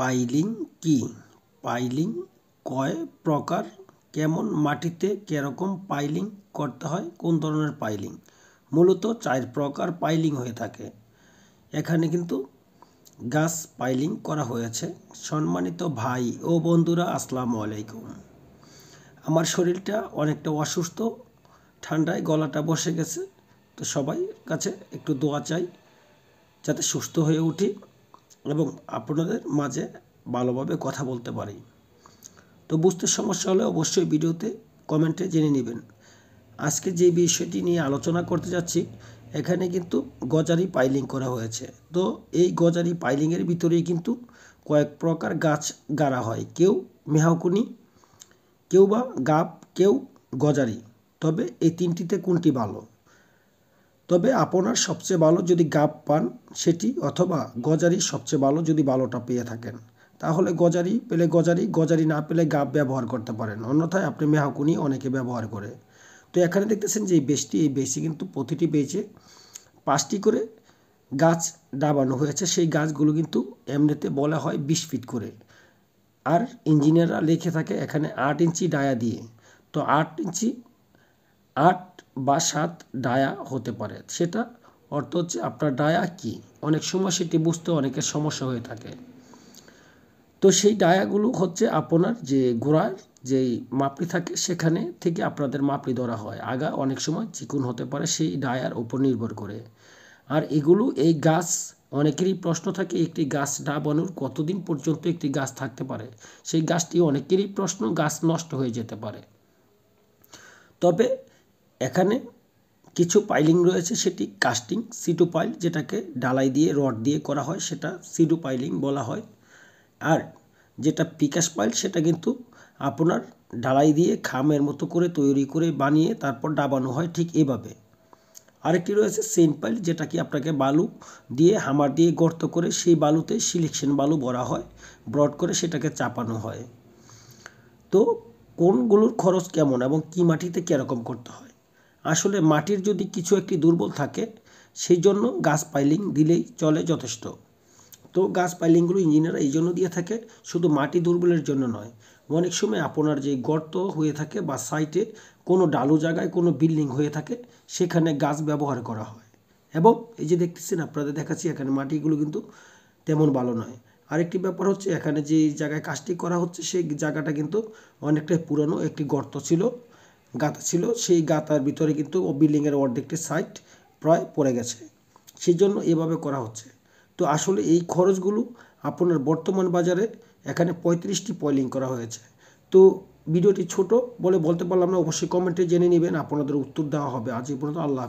piling কি piling কয় প্রকার কেমন মাটিতে কীরকম পাইলিং করতে হয় কোন ধরনের পাইলিং মূলত চার প্রকার পাইলিং হয়ে থাকে এখানে কিন্তু গাছ পাইলিং করা হয়েছে সম্মানিত ভাই ও বন্ধুরা আসসালামু আলাইকুম আমার শরীরটা অনেকটা অসুস্থ ঠান্ডায় গলাটা বসে গেছে তো সবাই কাছে একটু দোয়া চাই যাতে সুস্থ হয়ে উঠি এবং আপনাদের মাঝে ভালোভাবে কথা বলতে পারি তো বুঝতে সমস্যা হলে অবশ্যই ভিডিওতে কমেন্টে জেনে নেবেন আজকে যে বিষয়টি নিয়ে আলোচনা করতে যাচ্ছি এখানে কিন্তু গজারি পাইলিং করা হয়েছে তো এই গজারি পাইলিংয়ের ভিতরেই কিন্তু কয়েক প্রকার গাছ গাড়া হয় কেউ মেহাকুনি কেউ বা গাপ কেউ গজারি তবে এই তিনটিতে কোনটি ভালো তবে আপনার সবচেয়ে ভালো যদি গাব পান সেটি অথবা গজারি সবচেয়ে ভালো যদি ভালোটা পেয়ে থাকেন তাহলে গজারি পেলে গজারি গজারি না পেলে গাব ব্যবহার করতে পারেন অন্যথায় আপনি মেহাকুনি অনেকে ব্যবহার করে তো এখানে দেখতেছেন যে এই বেশটি এই বেশি কিন্তু প্রতিটি বেচে পাঁচটি করে গাছ দাবানো হয়েছে সেই গাছগুলো কিন্তু এমনিতে বলা হয় বিশ ফিট করে আর ইঞ্জিনিয়াররা লিখে থাকে এখানে আট ইঞ্চি ডায়া দিয়ে তো আট ইঞ্চি আট বা সাত ডায়া হতে পারে সেটা অর্থ হচ্ছে আপনার ডায়া কি অনেক সময় সেটি বুঝতে অনেকের সমস্যা হয়ে থাকে তো সেই ডায়াগুলো হচ্ছে আপনার যে গোড়ার যেই মাপড়ি থাকে সেখানে থেকে আপনাদের মাপড়ি ধরা হয় আগা অনেক সময় চিকুন হতে পারে সেই ডায়ার উপর নির্ভর করে আর এগুলো এই গাছ অনেকেরই প্রশ্ন থাকে একটি গাছ ডা বানুর কতদিন পর্যন্ত একটি গাছ থাকতে পারে সেই গাছটি অনেকেরই প্রশ্ন গাছ নষ্ট হয়ে যেতে পারে তবে এখানে কিছু পাইলিং রয়েছে সেটি কাস্টিং সিটু পাইল যেটাকে ডালাই দিয়ে রড দিয়ে করা হয় সেটা সিডু পাইলিং বলা হয় আর যেটা পিকাশ পাইল সেটা কিন্তু আপনার ডালাই দিয়ে খামের মতো করে তৈরি করে বানিয়ে তারপর ডাবানো হয় ঠিক এভাবে আরেকটি রয়েছে সেন্ট পাইল যেটা কি আপনাকে বালু দিয়ে হামার দিয়ে গর্ত করে সেই বালুতে সিলেকশন বালু ভরা হয় ব্রড করে সেটাকে চাপানো হয় তো কোনগুলোর খরচ কেমন এবং কী মাটিতে কীরকম করতে হয় আসলে মাটির যদি কিছু একটি দুর্বল থাকে সেই জন্য গাছ পাইলিং দিলেই চলে যথেষ্ট তো গাছ পাইলিংগুলো ইঞ্জিনিয়াররা এই জন্য দিয়ে থাকে শুধু মাটি দুর্বলের জন্য নয় অনেক সময় আপনার যে গর্ত হয়ে থাকে বা সাইটে কোনো ডালু জায়গায় কোনো বিল্ডিং হয়ে থাকে সেখানে গাছ ব্যবহার করা হয় এবং এই যে দেখতেছেন আপনাদের দেখাচ্ছি এখানে মাটিগুলো কিন্তু তেমন ভালো নয় আরেকটি ব্যাপার হচ্ছে এখানে যে জায়গায় কাজটি করা হচ্ছে সেই জায়গাটা কিন্তু অনেকটাই পুরনো একটি গর্ত ছিল গাঁথা ছিল সেই গাঁথার ভিতরে কিন্তু ও বিল্ডিংয়ের অর্ধেকটি সাইট প্রায় পড়ে গেছে সেই জন্য এভাবে করা হচ্ছে তো আসলে এই খরচগুলো আপনার বর্তমান বাজারে এখানে পঁয়ত্রিশটি পয়লিং করা হয়েছে তো ভিডিওটি ছোট বলে বলতে পারলাম না অবশ্যই কমেন্টে জেনে নেবেন আপনাদের উত্তর দেওয়া হবে আজ এই পর্যন্ত আল্লাহ